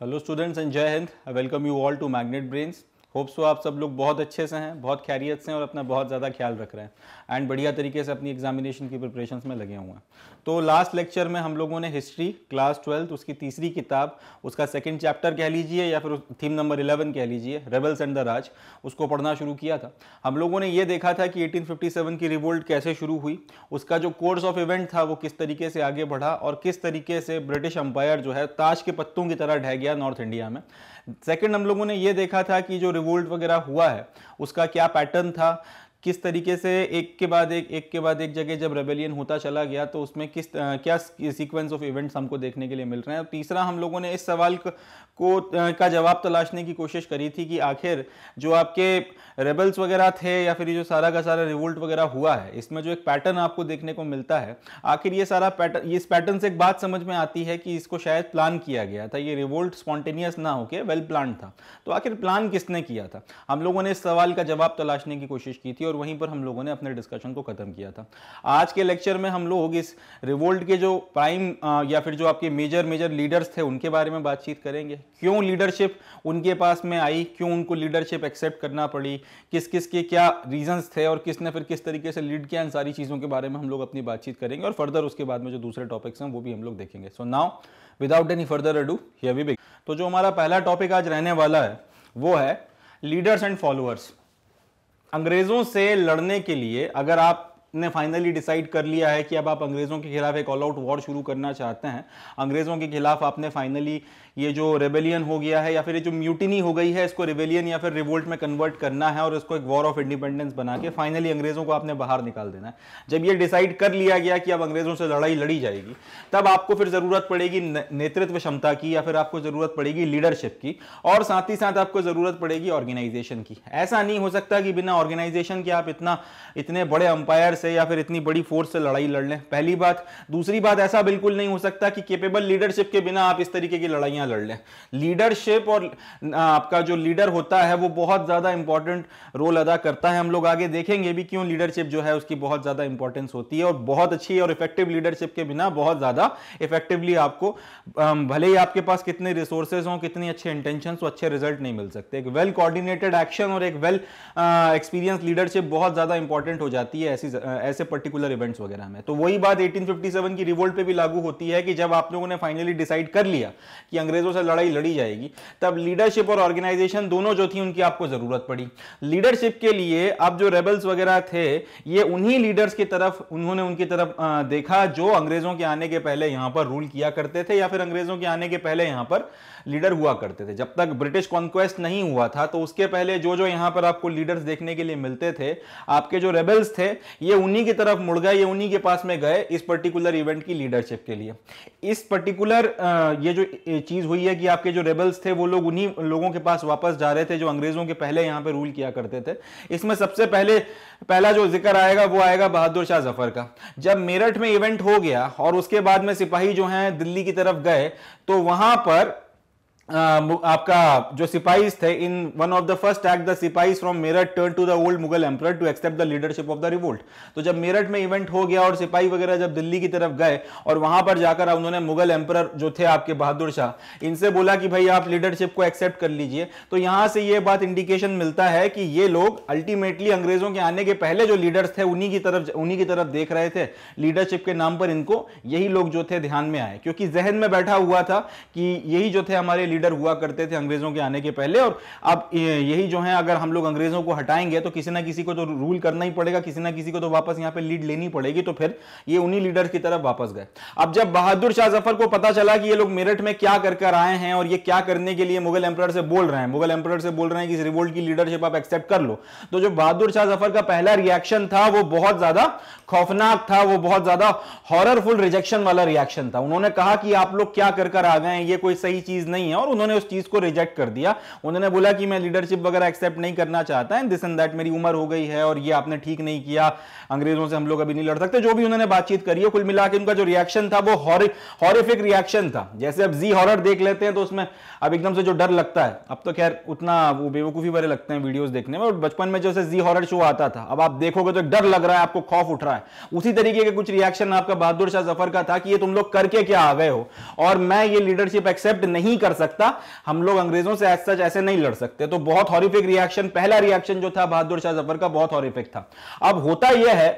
Hello students and Jai Hind. I welcome you all to Magnet Brains. Hopes so आप सब लोग बहुत अच्छे से हैं बहुत खैरियत से हैं और अपना बहुत ज़्यादा ख्याल रख रहे हैं एंड बढ़िया तरीके से अपनी एग्जामिनेशन की प्रिपरेशन में लगे हुए हैं तो लास्ट लेक्चर में हम लोगों ने हिस्ट्री क्लास ट्वेल्थ उसकी तीसरी किताब उसका सेकंड चैप्टर कह लीजिए या फिर थीम नंबर इलेवन कह लीजिए रेबल्स एंड द राज उसको पढ़ना शुरू किया था हम लोगों ने ये देखा था कि एटीन की रिवोल्ट कैसे शुरू हुई उसका जो कोर्स ऑफ इवेंट था वो किस तरीके से आगे बढ़ा और किस तरीके से ब्रिटिश अंपायर जो है ताश के पत्तों की तरह ढह गया नॉर्थ इंडिया में सेकंड हम लोगों ने ये देखा था कि जो रिवोल्ट वगैरह हुआ है उसका क्या पैटर्न था किस तरीके से एक के बाद एक एक के बाद एक जगह जब रेबेलियन होता चला गया तो उसमें किस क्या सीक्वेंस ऑफ इवेंट्स हमको देखने के लिए मिल रहे हैं और तीसरा हम लोगों ने इस सवाल को का जवाब तलाशने की कोशिश करी थी कि आखिर जो आपके रेबल्स वगैरह थे या फिर जो सारा का सारा रिवोल्ट वगैरह हुआ है इसमें जो एक पैटर्न आपको देखने को मिलता है आखिर ये सारा पैटर्न इस पैटर्न से एक बात समझ में आती है कि इसको शायद प्लान किया गया था ये रिवोल्ट स्पॉन्टेनियस ना होके वेल प्लान था तो आखिर प्लान किसने किया था हम लोगों ने इस सवाल का जवाब तलाशने की कोशिश की थी और वहीं पर हम लोगों ने अपने डिस्कशन को खत्म किया था आज के लेक्चर में हम लोग इस रिवोल्ट के जो प्राइम या फिर जो आपके मेजर मेजर लीडर्स थे उनके बारे में बातचीत करेंगे क्यों लीडरशिप उनके पास में आई क्यों उनको लीडरशिप एक्सेप्ट करना पड़ी किस किस के क्या रीजंस थे और किसने फिर किस तरीके से लीड किया इन सारी चीज़ों के बारे में हम लोग अपनी बातचीत करेंगे और फर्दर उसके बाद में जो दूसरे टॉपिक्स हैं वो भी हम लोग देखेंगे so now without any further ado here we big तो जो हमारा पहला टॉपिक आज रहने वाला है वो है लीडर्स एंड फॉलोअर्स अंग्रेजों से लड़ने के लिए अगर आप ने फाइनली डिसाइड कर लिया है कि अब आप अंग्रेज़ों के खिलाफ एक ऑल आउट वॉर शुरू करना चाहते हैं अंग्रेज़ों के खिलाफ आपने फाइनली ये जो रेबेलियन हो गया है या फिर ये जो म्यूटिनी हो गई है इसको रेबेलियन या फिर रिवोल्ट में कन्वर्ट करना है और इसको एक वॉर ऑफ इंडिपेंडेंस बना के फाइनली अंग्रेज़ों को आपने बाहर निकाल देना है जब ये डिसाइड कर लिया गया कि अब अंग्रेज़ों से लड़ाई लड़ी जाएगी तब आपको फिर ज़रूरत पड़ेगी नेतृत्व क्षमता की या फिर आपको ज़रूरत पड़ेगी लीडरशिप की और साथ ही साथ आपको ज़रूरत पड़ेगी ऑर्गेनाइजेशन की ऐसा नहीं हो सकता कि बिना ऑर्गेनाइजेशन के आप इतना इतने बड़े अंपायर से या फिर इतनी बड़ी फोर्स से लड़ाई लड़ लें पहली बात दूसरी बात ऐसा बिल्कुल नहीं हो सकता कि केपेबल लीडरशिप के बिना आप इस तरीके की लड़ाइयां लड़ लें लीडरशिप और आपका जो लीडर होता है वो बहुत ज़्यादा इंपॉर्टेंट रोल अदा करता है हम लोग आगे देखेंगे भी क्यों लीडरशिप जो है उसकी बहुत ज़्यादा इंपॉर्टेंस होती है और बहुत अच्छी और इफेक्टिव लीडरशिप के बिना बहुत ज़्यादा इफेक्टिवली आपको भले ही आपके पास कितने रिसोर्सेज हों कितने अच्छे इंटेंशन हो अच्छे रिजल्ट नहीं मिल सकते एक वेल कोऑर्डिनेटेड एक्शन और एक वेल एक्सपीरियंस लीडरशिप बहुत ज़्यादा इंपॉर्टेंट हो जाती है ऐसी ऐसे पर्टिकुलर इवेंट्स वगैरह में तो वही बात 1857 की रिवोल्ट पे भी लागू होती है कि जब आप लोगों ने फाइनली डिसाइड कर लिया कि अंग्रेजों से लड़ाई लड़ी जाएगी तब लीडरशिप और ऑर्गेनाइजेशन दोनों जो थी उनकी आपको जरूरत पड़ी लीडरशिप के लिए अब जो रेबल्स वगैरह थे ये उन्हीं लीडर्स की तरफ उन्होंने उनकी तरफ देखा जो अंग्रेजों के आने के पहले यहां पर रूल किया करते थे या फिर अंग्रेजों के आने के पहले यहां पर लीडर हुआ करते थे जब तक ब्रिटिश कॉन्क्वेस्ट नहीं हुआ था तो उसके पहले जो जो यहां पर आपको लीडर्स देखने के लिए मिलते थे आपके जो रेबल्स थे ये उन्हीं की तरफ मुड़ गए ये उन्हीं के पास में गए इस पर्टिकुलर इवेंट की लीडरशिप के लिए इस पर्टिकुलर ये जो चीज़ हुई है कि आपके जो रेबल्स थे वो लोग उन्हीं लोगों के पास वापस जा रहे थे जो अंग्रेजों के पहले यहां पर रूल किया करते थे इसमें सबसे पहले पहला जो जिक्र आएगा वो आएगा बहादुर शाह जफर का जब मेरठ में इवेंट हो गया और उसके बाद में सिपाही जो हैं दिल्ली की तरफ गए तो वहां पर आपका जो सिपाहीज थे in one of the first act the सिपाही from Meerut turn to the old Mughal emperor to accept the leadership of the revolt तो जब मेरठ में इवेंट हो गया और सिपाही वगैरह जब दिल्ली की तरफ गए और वहां पर जाकर उन्होंने मुगल एम्पर जो थे आपके बहादुर शाह इनसे बोला कि भाई आप लीडरशिप को एक्सेप्ट कर लीजिए तो यहां से ये बात इंडिकेशन मिलता है कि ये लोग अल्टीमेटली अंग्रेजों के आने के पहले जो लीडर्स थे उन्हीं की तरफ उन्हीं की तरफ देख रहे थे लीडरशिप के नाम पर इनको यही लोग जो थे ध्यान में आए क्योंकि जहन में बैठा हुआ था कि यही जो थे हमारे लीडर हुआ करते थे अंग्रेजों के आने के पहले और अब यही जो है अगर हम लोग अंग्रेजों को हटाएंगे तो किसी ना किसी को तो रूल करना ही पड़ेगा किसी ना किसी को तो वापस यहां पर लीड लेनी पड़ेगी तो फिर ये उन्हीं लीडर्स की तरफ वापस गए अब जब बहादुर शाह जफर को पता चला कि ये लोग मेरठ में क्या कर कर आए हैं और ये क्या करने के लिए मुगल एम्पर से बोल रहे हैं मुगल एम्पर से बोल रहे हैं कि इस रिवोल्ट की लीडरशिप आप एक्सेप्ट कर लो तो जो बहादुर शाह जफर का पहला रिएक्शन था वो बहुत ज्यादा खौफनाक था वो बहुत ज्यादा हॉररफुल रिजेक्शन वाला रिएक्शन था उन्होंने कहा कि आप लोग क्या कर कर आ गए हैं ये कोई सही चीज नहीं है और और उन्होंने उस चीज को रिजेक्ट कर दिया उन्होंने बोला कि मैं लीडरशिप वगैरह एक्सेप्ट नहीं करना चाहता एंड दिस एंड दैट मेरी उम्र हो गई है और ये आपने ठीक नहीं किया अंग्रेजों से हम लोग अभी नहीं लड़ सकते जो भी उन्होंने बातचीत करी है कुल मिला उनका जो रिएक्शन था वो हॉरिफिक रिएक्शन था जैसे अब जी हॉरर देख लेते हैं तो उसमें अब एकदम से जो डर लगता है अब तो खैर उतना वो बेवकूफ़ी भरे लगते हैं वीडियोस देखने में और बचपन में जैसे जी हॉरर शो आता था अब आप देखोगे तो डर लग रहा है आपको खौफ उठ रहा है उसी तरीके के कुछ रिएक्शन आपका बहादुर शाह जफर का था कि ये तुम लोग करके क्या आ गए हो और मैं ये लीडरशिप एक्सेप्ट नहीं कर सकता हम लोग अंग्रेजों से ऐसा ऐसे नहीं लड़ सकते तो बहुत हॉरिफिक रिएक्शन पहला रिएक्शन जो था बहादुर शाह जफर का बहुत हॉरिफिक था अब होता यह है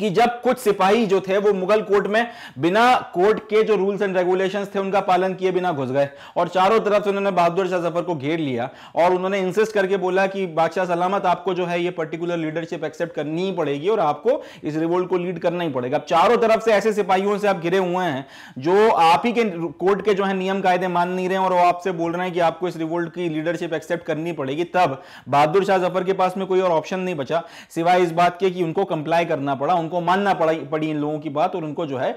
कि जब कुछ सिपाही जो थे वो मुगल कोर्ट में बिना कोर्ट के जो रूल्स एंड रेगुलेशंस थे उनका पालन किए बिना घुस गए और चारों तरफ से उन्होंने बहादुर शाह जफर को घेर लिया और उन्होंने इंसिस्ट करके बोला कि बादशाह सलामत आपको जो है ये पर्टिकुलर लीडरशिप एक्सेप्ट करनी ही पड़ेगी और आपको इस रिवोल्ट को लीड करना ही पड़ेगा अब चारों तरफ से ऐसे सिपाहियों से आप घिरे हुए हैं जो आप ही के कोर्ट के जो है नियम कायदे मान नहीं रहे और वो आपसे बोल रहे हैं कि आपको इस रिवोल्ट की लीडरशिप एक्सेप्ट करनी पड़ेगी तब बहादुर शाह जफर के पास में कोई और ऑप्शन नहीं बचा सिवाय इस बात के कि उनको कंप्लाई करना पड़ा उनको मानना पड़ा पड़ी इन लोगों की बात और उनको जो है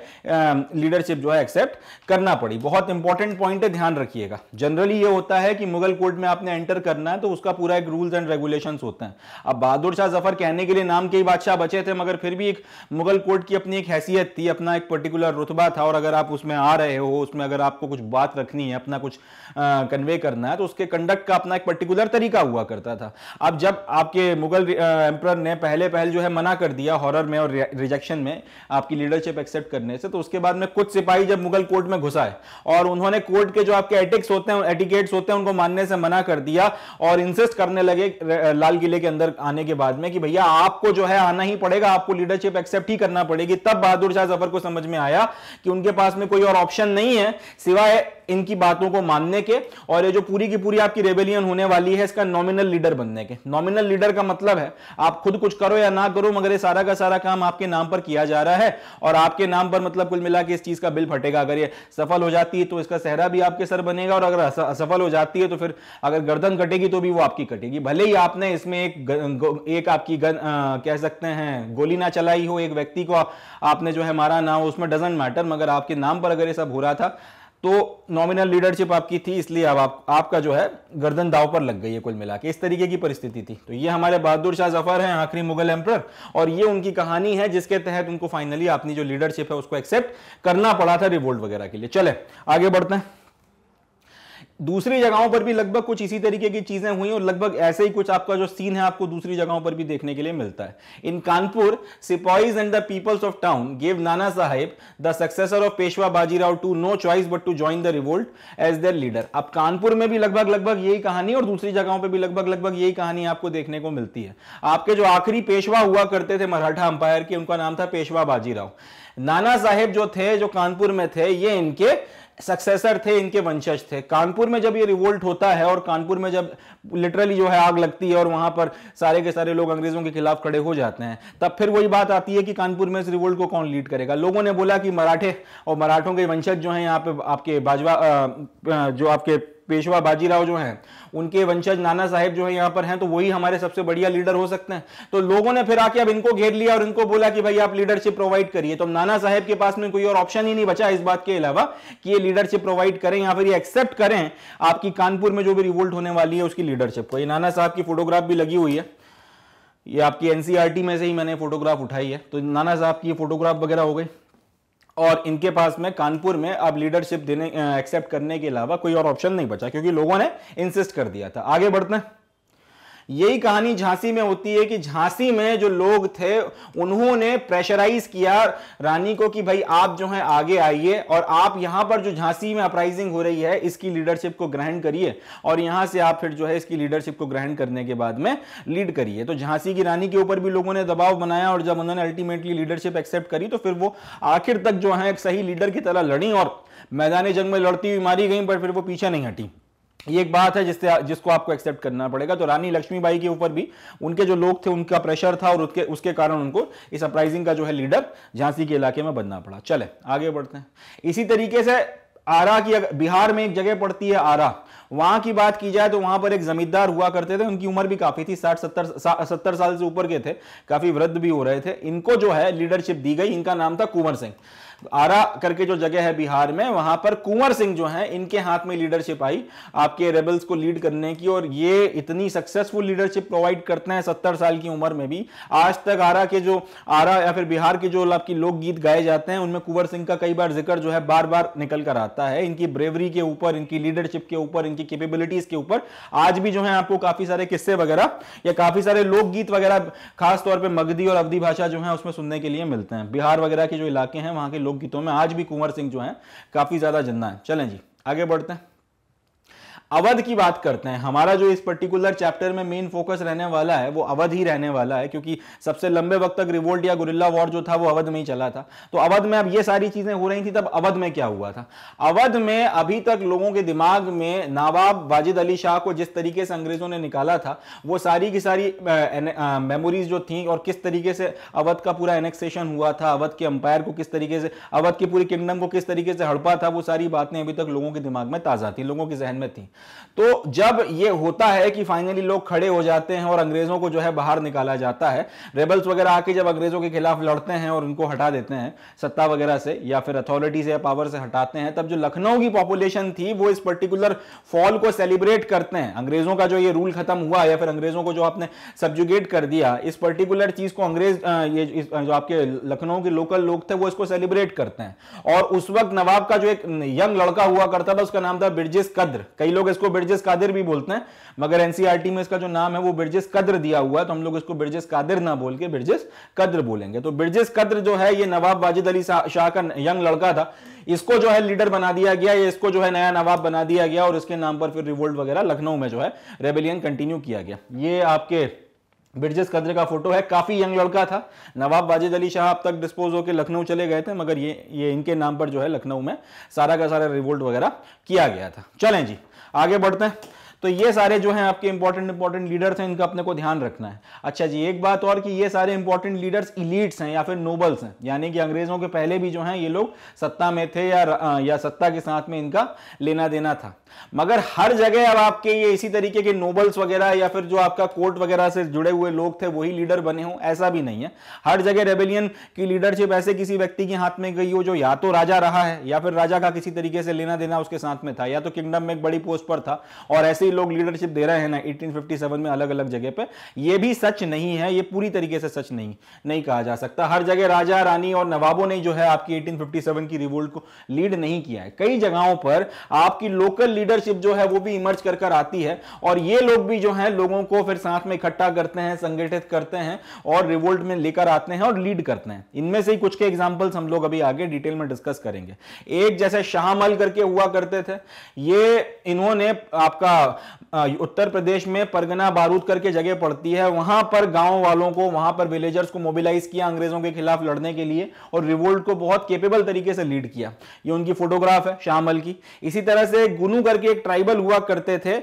लीडरशिप जो है एक्सेप्ट करना पड़ी बहुत इंपॉर्टेंट पॉइंट है ध्यान रखिएगा जनरली ये होता है कि मुगल कोर्ट में आपने एंटर करना है तो उसका पूरा एक रूल्स एंड रेगुलेशन होते हैं अब बहादुर शाह जफर कहने के लिए नाम के ही बादशाह बचे थे मगर फिर भी एक मुगल कोर्ट की अपनी एक हैसियत थी अपना एक पर्टिकुलर रुतबा था और अगर आप उसमें आ रहे हो उसमें अगर आपको कुछ बात रखनी है अपना कुछ कन्वे करना है तो उसके कंडक्ट का अपना एक पर्टिकुलर तरीका हुआ करता था अब जब आपके मुगल एम्पर ने पहले पहल जो है मना कर दिया हॉरर में और रिजेक्शन में आपकी लीडरशिप एक्सेप्ट करने से तो उसके बाद में कुछ सिपाही जब मुगल कोर्ट में घुसा है और उन्होंने कोर्ट के जो आपके एटिक्स होते हैं एटिकेट्स होते हैं उनको मानने से मना कर दिया और इंसिस्ट करने लगे लाल किले के अंदर आने के बाद में कि भैया आपको जो है आना ही पड़ेगा आपको लीडरशिप एक्सेप्ट ही करना पड़ेगी तब बहादुर शाह जफर को समझ में आया कि उनके पास में कोई और ऑप्शन नहीं है सिवाय इनकी बातों को मानने के और ये जो पूरी की पूरी आपकी रेबेलियन होने वाली है इसका नॉमिनल लीडर बनने के नॉमिनल लीडर का मतलब है आप खुद कुछ करो या ना करो मगर ये सारा का सारा काम आप आपके नाम पर किया जा रहा है और आपके नाम पर मतलब कुल मिला के इस चीज का बिल फटेगा अगर ये सफल हो जाती है तो इसका सहरा भी आपके सर बनेगा और अगर असफल हो जाती है तो फिर अगर गर्दन कटेगी तो भी वो आपकी कटेगी भले ही आपने इसमें एक एक आपकी गन आ, कह सकते हैं गोली ना चलाई हो एक व्यक्ति को आपने जो है मारा ना हो उसमें डजेंट मैटर मगर आपके नाम पर अगर ये सब हो रहा था तो नॉमिनल लीडरशिप आपकी थी इसलिए अब आप, आपका जो है गर्दन दाव पर लग गई है कुल मिला के इस तरीके की परिस्थिति थी तो ये हमारे बहादुर शाह जफर हैं आखिरी मुगल एम्पर और ये उनकी कहानी है जिसके तहत उनको फाइनली अपनी जो लीडरशिप है उसको एक्सेप्ट करना पड़ा था रिवोल्ट वगैरह के लिए चले आगे बढ़ते हैं दूसरी जगहों पर भी लगभग कुछ इसी तरीके की चीजें हुई और लगभग ऐसे ही कुछ आपका जो सीन है आपको दूसरी जगहों पर भी देखने के लिए मिलता है इन कानपुर सिपाहीज and the peoples of town gave Nana Sahib the successor of Peshwa Bajirao to no choice but to join the revolt as their leader अब कानपुर में भी लगभग लगभग यही कहानी और दूसरी जगहों पर भी लगभग लगभग यही कहानी आपको देखने को मिलती है आपके जो आखिरी पेशवा हुआ करते थे मराठा अंपायर के उनका नाम था पेशवा बाजीराव नाना साहेब जो थे जो कानपुर में थे ये इनके सक्सेसर थे इनके वंशज थे कानपुर में जब ये रिवोल्ट होता है और कानपुर में जब लिटरली जो है आग लगती है और वहां पर सारे के सारे लोग अंग्रेजों के खिलाफ खड़े हो जाते हैं तब फिर वही बात आती है कि कानपुर में इस रिवोल्ट को कौन लीड करेगा लोगों ने बोला कि मराठे और मराठों के वंशज जो है यहाँ पे आपके बाजवा जो आपके पेशवा बाजीराव जो हैं उनके वंशज नाना साहेब जो है यहाँ पर हैं तो वही हमारे सबसे बढ़िया लीडर हो सकते हैं तो लोगों ने फिर आके अब इनको घेर लिया और इनको बोला कि भाई आप लीडरशिप प्रोवाइड करिए तो नाना साहेब के पास में कोई और ऑप्शन ही नहीं बचा इस बात के अलावा कि ये लीडरशिप प्रोवाइड करें या फिर ये एक्सेप्ट करें आपकी कानपुर में जो भी रिवोल्ट होने वाली है उसकी लीडरशिप को ये नाना साहब की फोटोग्राफ भी लगी हुई है ये आपकी एनसीआरटी में से ही मैंने फोटोग्राफ उठाई है तो नाना साहब की फोटोग्राफ वगैरह हो गई और इनके पास में कानपुर में अब लीडरशिप देने एक्सेप्ट करने के अलावा कोई और ऑप्शन नहीं बचा क्योंकि लोगों ने इंसिस्ट कर दिया था आगे बढ़ते हैं यही कहानी झांसी में होती है कि झांसी में जो लोग थे उन्होंने प्रेशराइज किया रानी को कि भाई आप जो है आगे आइए और आप यहां पर जो झांसी में अपराइजिंग हो रही है इसकी लीडरशिप को ग्रहण करिए और यहां से आप फिर जो है इसकी लीडरशिप को ग्रहण करने के बाद में लीड करिए तो झांसी की रानी के ऊपर भी लोगों ने दबाव बनाया और जब उन्होंने अल्टीमेटली लीडरशिप एक्सेप्ट करी तो फिर वो आखिर तक जो है एक सही लीडर की तरह लड़ी और मैदानी जंग में लड़ती हुई मारी गई पर फिर वो पीछे नहीं हटी ये एक बात है जिससे जिसको आपको एक्सेप्ट करना पड़ेगा तो रानी लक्ष्मीबाई के ऊपर भी उनके जो लोग थे उनका प्रेशर था और उसके उसके कारण उनको इस अपराइजिंग का जो है लीडर झांसी के इलाके में बनना पड़ा चले आगे बढ़ते हैं इसी तरीके से आरा की बिहार में एक जगह पड़ती है आरा वहां की बात की जाए तो वहां पर एक जमींदार हुआ करते थे उनकी उम्र भी काफी थी साठ सत्तर सा, सत्तर साल से ऊपर के थे काफी वृद्ध भी हो रहे थे इनको जो है लीडरशिप दी गई इनका नाम था कुंवर सिंह आरा करके जो जगह है बिहार में वहां पर कुंवर सिंह जो है इनके हाथ में लीडरशिप आई आपके रेबल्स को लीड करने की और ये इतनी सक्सेसफुल लीडरशिप प्रोवाइड करते हैं सत्तर साल की उम्र में भी आज तक आरा के जो आरा या फिर बिहार के जो आपकी लोकगीत गाए जाते हैं उनमें कुंवर सिंह का कई बार जिक्र जो है बार बार निकल कर आता है इनकी ब्रेवरी के ऊपर इनकी लीडरशिप के ऊपर इनकी केपेबिलिटीज के ऊपर आज भी जो है आपको काफी सारे किस्से वगैरह या काफी सारे लोकगीत वगैरह खासतौर पर मगधी और अवधि भाषा जो है उसमें सुनने के लिए मिलते हैं बिहार वगैरह के जो इलाके हैं वहां के लोग लोकगीतों में आज भी कुंवर सिंह जो हैं काफ़ी ज़्यादा जिंदा हैं चलें जी आगे बढ़ते हैं अवध की बात करते हैं हमारा जो इस पर्टिकुलर चैप्टर में मेन फोकस रहने वाला है वो अवध ही रहने वाला है क्योंकि सबसे लंबे वक्त तक रिवोल्ट या गुरिल्ला वॉर जो था वो अवध में ही चला था तो अवध में अब ये सारी चीजें हो रही थी तब अवध में क्या हुआ था अवध में अभी तक लोगों के दिमाग में नवाब वाजिद अली शाह को जिस तरीके से अंग्रेजों ने निकाला था वो सारी की सारी मेमोरीज जो थी और किस तरीके से अवध का पूरा एनेक्सेशन हुआ था अवध के अंपायर को किस तरीके से अवध की पूरी किंगडम को किस तरीके से हड़पा था वो सारी बातें अभी तक लोगों के दिमाग में ताजा थी लोगों के जहन में थी तो जब ये होता है कि फाइनली लोग खड़े हो जाते हैं और अंग्रेजों को जो है बाहर निकाला जाता है रेबल्स वगैरह आके जब अंग्रेजों के खिलाफ लड़ते हैं और उनको हटा देते हैं सत्ता वगैरह से या फिर अथॉरिटी से या पावर से हटाते हैं तब जो लखनऊ की पॉपुलेशन थी वो इस पर्टिकुलर फॉल को सेलिब्रेट करते हैं अंग्रेजों का जो ये रूल खत्म हुआ या फिर अंग्रेजों को जो आपने सब्जुगेट कर दिया इस पर्टिकुलर चीज को अंग्रेज ये जो आपके लखनऊ के लोकल लोग थे वो इसको सेलिब्रेट करते हैं और उस वक्त नवाब का जो एक यंग लड़का हुआ करता था उसका नाम था ब्रिजिस कद्र कई लोग इसको ब्रिजेस कादिर भी बोलते हैं मगर एनसीआरटी e में इसका जो नाम है वो ब्रिजेस कद्र दिया हुआ है तो हम लोग इसको ब्रिजेस कादिर ना बोल के ब्रिजेस कद्र बोलेंगे तो ब्रिजेस कद्र जो है ये नवाब वाजिद अली शाह का यंग लड़का था इसको जो है लीडर बना दिया गया या इसको जो है नया नवाब बना दिया गया और इसके नाम पर फिर रिवोल्ट वगैरह लखनऊ में जो है रेबेलियन कंटिन्यू किया गया ये आपके ब्रिजेश कदर का फोटो है काफ़ी यंग लड़का था नवाब वाजिद अली शाह अब तक डिस्पोज होकर लखनऊ चले गए थे मगर ये ये इनके नाम पर जो है लखनऊ में सारा का सारा रिवोल्ट वगैरह किया गया था चलें जी आगे बढ़ते हैं तो ये सारे जो हैं आपके इंपॉर्टेंट इंपॉर्टेंट लीडर्स हैं इनका अपने को ध्यान रखना है अच्छा जी एक बात और कि ये सारे इंपॉर्टेंट लीडर्स इलीट्स हैं या फिर नोबल्स हैं यानी कि अंग्रेजों के पहले भी जो हैं ये लोग सत्ता में थे या या सत्ता के साथ में इनका लेना देना था मगर हर जगह अब आपके ये इसी तरीके के नोबल्स वगैरह या फिर जो आपका कोर्ट वगैरह से जुड़े हुए लोग थे वही लीडर बने हों ऐसा भी नहीं है हर जगह रेबेलियन की लीडरशिप ऐसे किसी व्यक्ति के हाथ में गई हो जो या तो राजा रहा है या फिर राजा का किसी तरीके से लेना देना उसके साथ में था या तो किंगडम में एक बड़ी पोस्ट पर था और ऐसे लोग लीडरशिप दे रहे हैं ना 1857 में अलग अलग जगह पे ये भी सच नहीं है ये पूरी तरीके से सच नहीं नहीं कहा जा सकता हर जगह राजा रानी और नवाबों ने जो है आपकी 1857 की रिवोल्ट को लीड नहीं किया है कई जगहों पर आपकी लोकल लीडरशिप जो है वो भी इमर्ज कर कर आती है और ये लोग भी जो है लोगों को फिर साथ में इकट्ठा करते हैं संगठित करते हैं और रिवोल्ट में लेकर आते हैं और लीड करते हैं इनमें से ही कुछ के एग्जाम्पल्स हम लोग अभी आगे डिटेल में डिस्कस करेंगे एक जैसे शाहमल करके हुआ करते थे ये इन्होंने आपका उत्तर प्रदेश में परगना बारूद करके जगह पड़ती है वहां पर गांव वालों को वहां पर विलेजर्स को मोबिलाइज किया अंग्रेजों के खिलाफ लड़ने के लिए और रिवोल्ट को बहुत केपेबल तरीके से लीड किया ये उनकी फोटोग्राफ है शामल की इसी तरह से गुनू करके एक ट्राइबल हुआ करते थे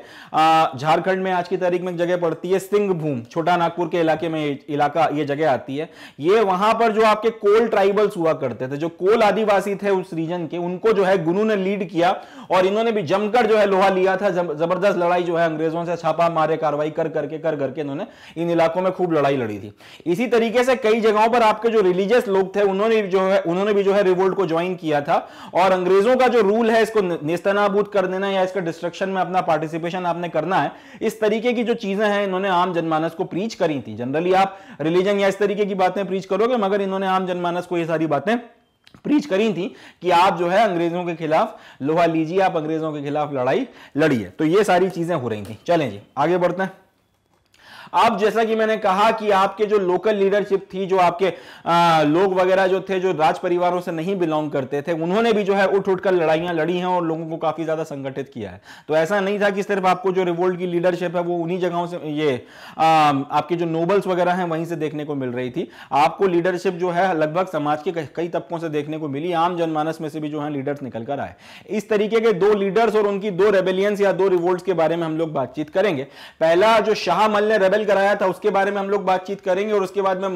झारखंड में आज की तारीख में जगह पड़ती है सिंहभूम छोटा नागपुर के इलाके में इलाका ये जगह आती है ये वहां पर जो आपके कोल ट्राइबल्स हुआ करते थे जो कोल आदिवासी थे उस रीजन के उनको जो है गुनू ने लीड किया और इन्होंने भी जमकर जो है लोहा लिया था जबरदस्त लड़ाई जो है है अंग्रेजों से छापा मारे कार्रवाई कर करके कर करके इन्होंने इन इलाकों में खूब लड़ाई लड़ी थी इसी तरीके से कई जगहों पर आपके जो रिलीजियस लोग थे उन्होंने जो है उन्होंने भी जो है रिवोल्ट को ज्वाइन किया था और अंग्रेजों का जो रूल है इसको निस्तनाबूत कर देना या इसका डिस्ट्रक्शन में अपना पार्टिसिपेशन आपने करना है इस तरीके की जो चीजें हैं इन्होंने आम जनमानस को प्रीच करी थी जनरली आप रिलीजन या इस तरीके की बातें प्रीच करोगे मगर इन्होंने आम जनमानस को ये सारी बातें प्रीच करी थी कि आप जो है अंग्रेजों के खिलाफ लोहा लीजिए आप अंग्रेजों के खिलाफ लड़ाई लड़िए तो ये सारी चीजें हो रही थी चलें जी आगे बढ़ते हैं अब जैसा कि मैंने कहा कि आपके जो लोकल लीडरशिप थी जो आपके आ, लोग वगैरह जो थे जो राज परिवारों से नहीं बिलोंग करते थे उन्होंने भी जो है उठ उठकर लड़ाइयां लड़ी हैं और लोगों को काफी ज्यादा संगठित किया है तो ऐसा नहीं था कि सिर्फ आपको जो रिवोल्ट की लीडरशिप है वो उन्हीं जगहों से ये आ, आपके जो नोबल्स वगैरह हैं वहीं से देखने को मिल रही थी आपको लीडरशिप जो है लगभग समाज के कई तबकों से देखने को मिली आम जनमानस में से भी जो है लीडर्स निकल कर आए इस तरीके के दो लीडर्स और उनकी दो रेबेलियंस या दो रिवोल्ट के बारे में हम लोग बातचीत करेंगे पहला जो शाह मल ने रेबल कराया था उसके बारे में हम लोग बातचीत करेंगे और उसके बाद में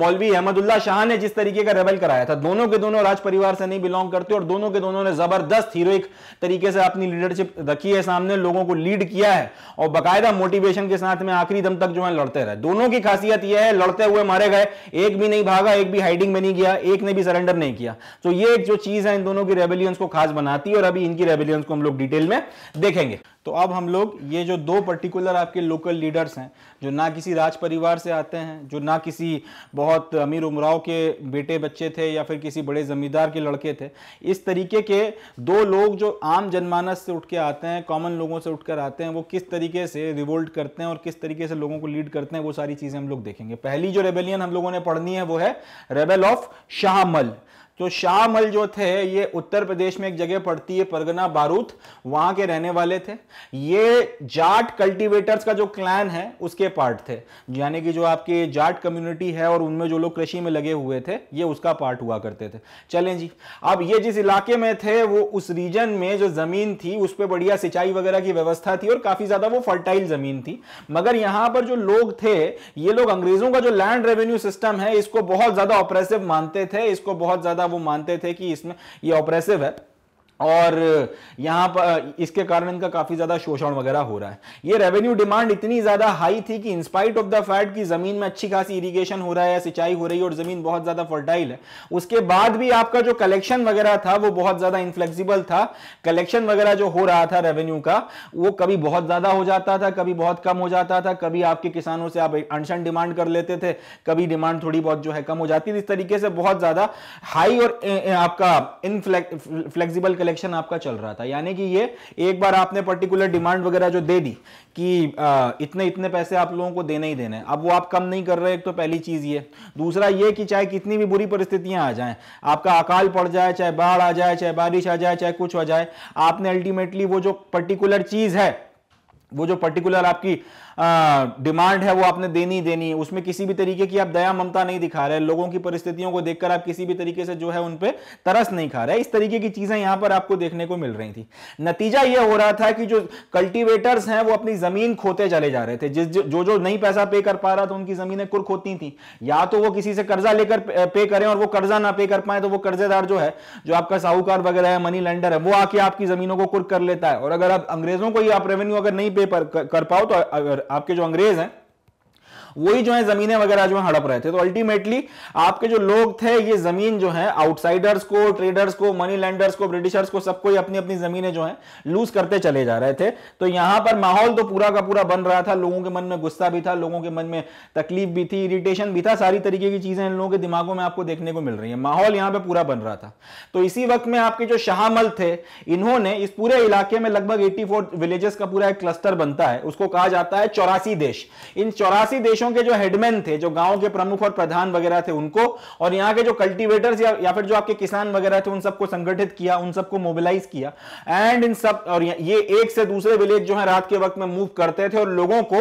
मौलवी अहमदुल्ला शाह ने जिस तरीके का रेबल कराया था दोनों के दोनों राज परिवार से नहीं बिलोंग करते और दोनों के दोनों ने जबरदस्त हीरो तरीके से अपनी लीडरशिप रखी है सामने लोगों को लीड किया है और बाकायदा मोटिवेशन के साथ में आखिरी दम तक जो है लड़ते रहे दोनों की खासियत यह है लड़ते हुए मारे गए एक भी नहीं भागा एक भी हाइडिंग में नहीं गया एक ने भी सरेंडर नहीं किया तो ये एक जो चीज है इन दोनों की रेबेलियंस को खास बनाती है और अभी इनकी रेबेलियंस को हम लोग डिटेल में देखेंगे तो अब हम लोग ये जो दो पर्टिकुलर आपके लोकल लीडर्स हैं जो ना किसी राज परिवार से आते हैं जो ना किसी बहुत अमीर उमराव के बेटे बच्चे थे या फिर किसी बड़े ज़मींदार के लड़के थे इस तरीके के दो लोग जो आम जनमानस से उठ के आते हैं कॉमन लोगों से उठकर आते हैं वो किस तरीके से रिवोल्ट करते हैं और किस तरीके से लोगों को लीड करते हैं वो सारी चीज़ें हम लोग देखेंगे पहली जो रेबेलियन हम लोगों ने पढ़नी है वो है रेबेल ऑफ शाहमल तो शाहमल जो थे ये उत्तर प्रदेश में एक जगह पड़ती है परगना बारूथ वहां के रहने वाले थे ये जाट कल्टीवेटर्स का जो क्लैन है उसके पार्ट थे यानी कि जो आपके जाट कम्युनिटी है और उनमें जो लोग कृषि में लगे हुए थे ये उसका पार्ट हुआ करते थे चलें जी अब ये जिस इलाके में थे वो उस रीजन में जो जमीन थी उस पर बढ़िया सिंचाई वगैरह की व्यवस्था थी और काफी ज्यादा वो फर्टाइल जमीन थी मगर यहां पर जो लोग थे ये लोग अंग्रेजों का जो लैंड रेवेन्यू सिस्टम है इसको बहुत ज्यादा ऑपरेसिव मानते थे इसको बहुत ज्यादा था वो मानते थे कि इसमें ये ऑपरेसिव है और यहाँ पर इसके कारण इनका काफ़ी ज़्यादा शोषण वगैरह हो रहा है ये रेवेन्यू डिमांड इतनी ज़्यादा हाई थी कि इंस्पाइट ऑफ द फैट कि ज़मीन में अच्छी खासी इरिगेशन हो रहा है सिंचाई हो रही है और ज़मीन बहुत ज़्यादा फर्टाइल है उसके बाद भी आपका जो कलेक्शन वगैरह था वो बहुत ज़्यादा इनफ्लेक्सिबल था कलेक्शन वगैरह जो हो रहा था रेवेन्यू का वो कभी बहुत ज़्यादा हो जाता था कभी बहुत कम हो जाता था कभी आपके किसानों से आप अनशन डिमांड कर लेते थे कभी डिमांड थोड़ी बहुत जो है कम हो जाती थी इस तरीके से बहुत ज़्यादा हाई और आपका इनफ्लेक्सिबल कलेक्शन आपका चल रहा था यानी कि ये एक बार आपने पर्टिकुलर डिमांड वगैरह जो दे दी कि आ, इतने इतने पैसे आप लोगों को देने ही देने अब वो आप कम नहीं कर रहे एक तो पहली चीज़ ये दूसरा ये कि चाहे कितनी भी बुरी परिस्थितियां आ जाएं आपका अकाल पड़ जाए चाहे बाढ़ आ जाए चाहे बारिश आ जाए चाहे कुछ आ जाए आपने अल्टीमेटली वो जो पर्टिकुलर चीज़ है वो जो पर्टिकुलर आपकी डिमांड है वो आपने देनी देनी है उसमें किसी भी तरीके की आप दया ममता नहीं दिखा रहे लोगों की परिस्थितियों को देखकर आप किसी भी तरीके से जो है उन पर तरस नहीं खा रहे इस तरीके की चीजें यहां पर आपको देखने को मिल रही थी नतीजा यह हो रहा था कि जो कल्टीवेटर्स हैं वो अपनी जमीन खोते चले जा रहे थे जिस जो जो नहीं पैसा पे कर पा रहा था उनकी जमीनें कुर्क होती थी या तो वो किसी से कर्जा लेकर पे करें और वो कर्जा ना पे कर पाए तो वो कर्जेदार जो है जो आपका साहूकार वगैरह है मनी लेंडर है वो आके आपकी जमीनों को कुर्क कर लेता है और अगर आप अंग्रेजों को ही आप रेवेन्यू अगर नहीं पे कर पाओ तो आपके जो अंग्रेज हैं वही जो है जमीनें वगैरह जो है हड़प रहे थे तो अल्टीमेटली आपके जो लोग थे ये जमीन जो है आउटसाइडर्स को ट्रेडर्स को मनी लैंडर्स को ब्रिटिशर्स को सबको ही अपनी अपनी जमीनें जो है लूज करते चले जा रहे थे तो यहां पर माहौल तो पूरा का पूरा बन रहा था लोगों के मन में गुस्सा भी था लोगों के मन में तकलीफ भी थी इरिटेशन भी था सारी तरीके की चीजें इन लोगों के दिमागों में आपको देखने को मिल रही है माहौल यहां पर पूरा बन रहा था तो इसी वक्त में आपके जो शाहमल थे इन्होंने इस पूरे इलाके में लगभग फोर विलेजेस का पूरा एक क्लस्टर बनता है उसको कहा जाता है चौरासी देश इन चौरासी देशों देशों के जो हेडमैन थे जो गांव के प्रमुख और प्रधान वगैरह थे उनको और यहाँ के जो कल्टीवेटर्स या, या फिर जो आपके किसान वगैरह थे उन सबको संगठित किया उन सबको मोबिलाइज किया एंड इन सब और ये एक से दूसरे विलेज जो है रात के वक्त में मूव करते थे और लोगों को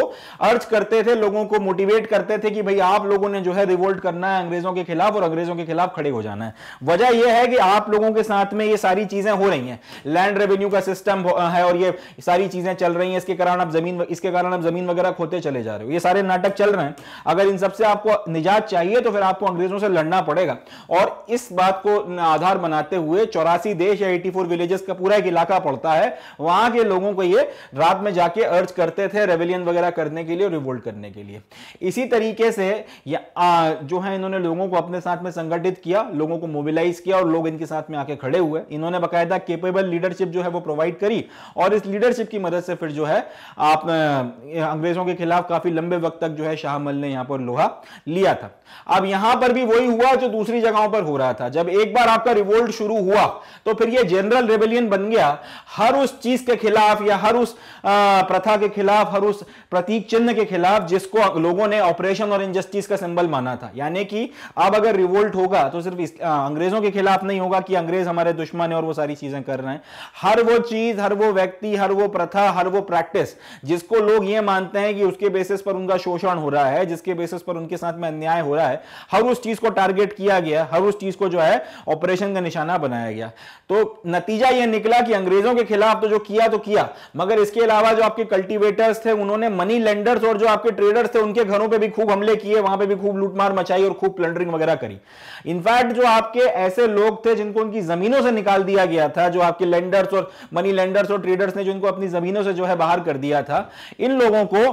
अर्ज करते थे लोगों को मोटिवेट करते थे कि भाई आप लोगों ने जो है रिवोल्ट करना है अंग्रेजों के खिलाफ और अंग्रेजों के खिलाफ खड़े हो जाना है वजह यह है कि आप लोगों के साथ में ये सारी चीजें हो रही हैं लैंड रेवेन्यू का सिस्टम है और ये सारी चीजें चल रही हैं इसके कारण आप जमीन इसके कारण आप जमीन वगैरह खोते चले जा रहे हो ये सारे नाटक चल रहे हैं अगर इन सबसे आपको निजात चाहिए तो फिर आपको अंग्रेजों से लड़ना पड़ेगा और इस बात को आधार बनाते हुए चौरासी देश या एटी फोर विलेजेस का पूरा एक इलाका पड़ता है वहां के लोगों को ये रात में जाके अर्ज करते थे रेवेलियन वगैरह करने के लिए रिवोल्ट करने के लिए इसी तरीके से आ, जो है इन्होंने लोगों को अपने साथ में संगठित किया लोगों को मोबिलाइज किया और लोग इनके साथ में आके खड़े हुए इन्होंने बाकायदा केपेबल लीडरशिप जो है वो प्रोवाइड करी और इस लीडरशिप की मदद से फिर जो है आप अंग्रेजों के खिलाफ काफी लंबे वक्त तक जो है शाहमल ने यहां पर लोहा लिया था अब यहां पर भी वही हुआ जो दूसरी जगहों पर हो रहा था जब एक बार आपका रिवोल्ट शुरू हुआ तो फिर यह जनरल रेबेलियन बन गया हर उस चीज के खिलाफ या हर उस प्रथा के खिलाफ हर उस प्रतीक चिन्ह के खिलाफ जिसको लोगों ने ऑपरेशन और इनजस्टिस का सिंबल माना था यानी कि अब अगर रिवोल्ट होगा तो सिर्फ अंग्रेजों के खिलाफ नहीं होगा कि अंग्रेज हमारे दुश्मन है और वो सारी चीजें कर रहे हैं हर वो चीज हर वो व्यक्ति हर वो प्रथा हर वो प्रैक्टिस जिसको लोग ये मानते हैं कि उसके बेसिस पर उनका शोषण हो रहा है जिसके बेसिस पर उनके साथ में अन्याय हो रहा है हर उस चीज को टारगेट किया गया हर उस चीज को जो है ऑपरेशन का निशाना बनाया गया तो नतीजा यह निकला कि अंग्रेजों के खिलाफ तो जो किया तो किया मगर इसके अलावा जो आपके कल्टिवेटर्स थे उन्होंने मनी लेंडर्स और जो आपके ट्रेडर्स थे उनके घरों पर भी खूब हमले किए वहां पर भी खूब लूटमार मचाई और खूब प्लंडरिंग वगैरह करी इनफैक्ट जो आपके ऐसे लोग थे जिनको उनकी जमीनों से निकाल दिया गया था जो आपके लेंडर्स और मनी लेंडर्स और ट्रेडर्स ने जो इनको अपनी जमीनों से जो है बाहर कर दिया था इन लोगों को